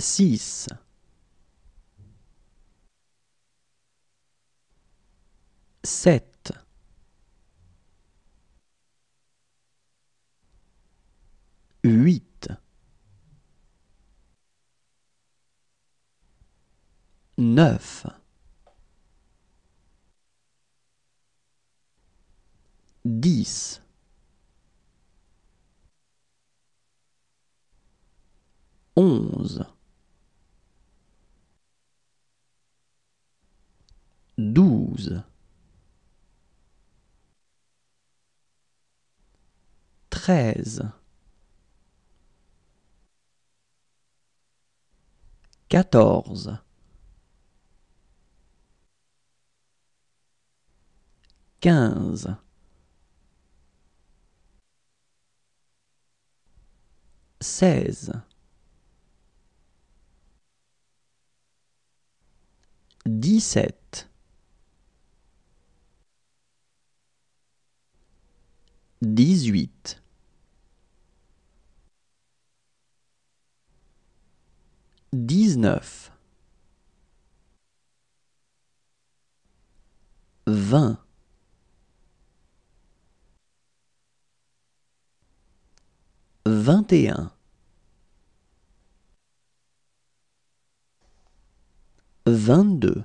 6 7 8 9 10 11 12 13 14 15 16 17 18 19 20 21 22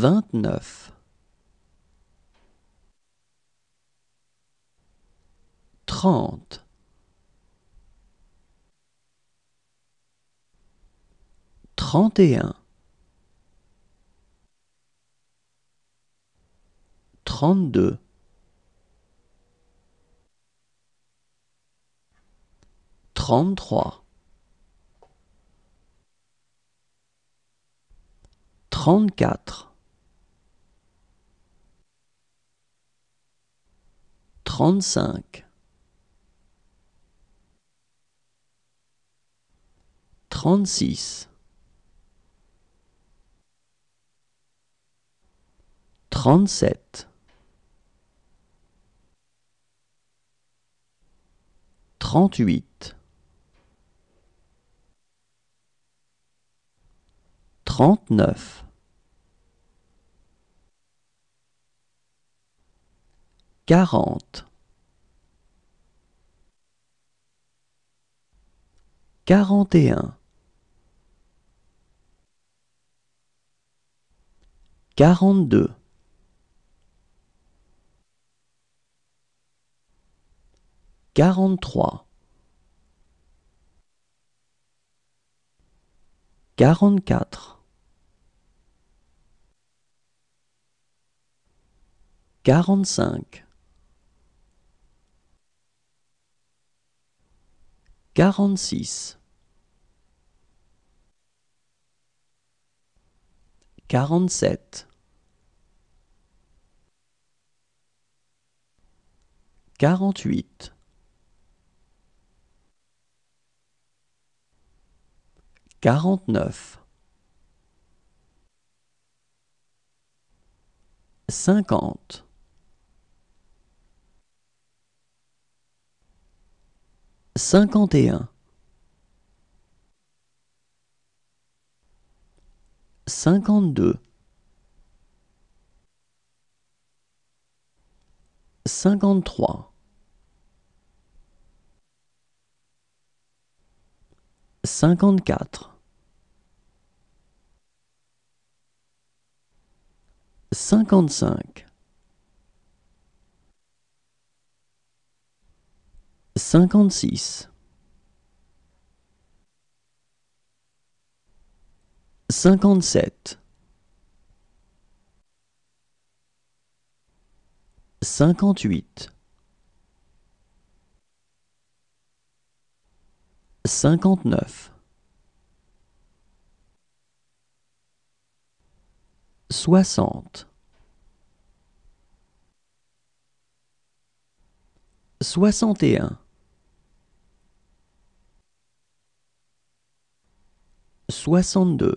29 30 31 32 33 34 35 36 37 38 39 40 41 42 43 44 45 46 quarante-sept, quarante-huit, quarante-neuf, cinquante, cinquante et un. 52 53 54 55 56 57 58 59 60 61 62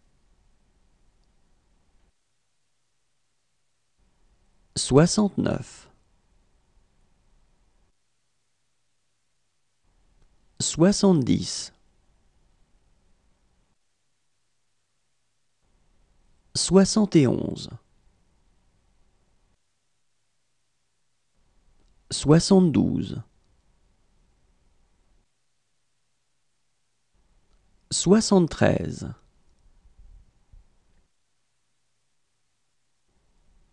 69 70 71 72 73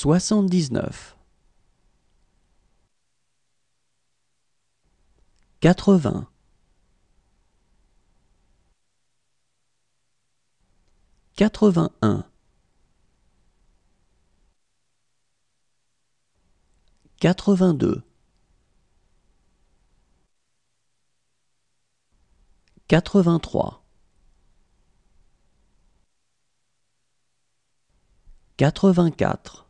79 80 81 82 83 84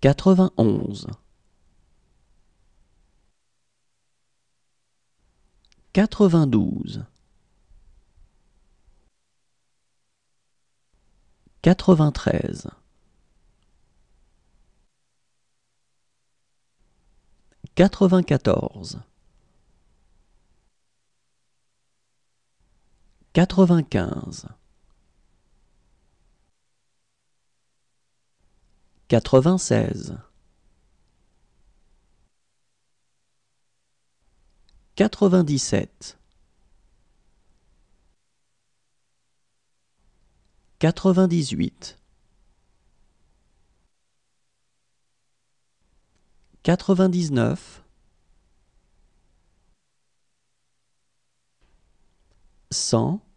Quatre-vingt-onze. Quatre-vingt-douze. Quatre-vingt-treize. Quatre-vingt-quatorze. Quatre-vingt-quinze. 96 97 98 99 100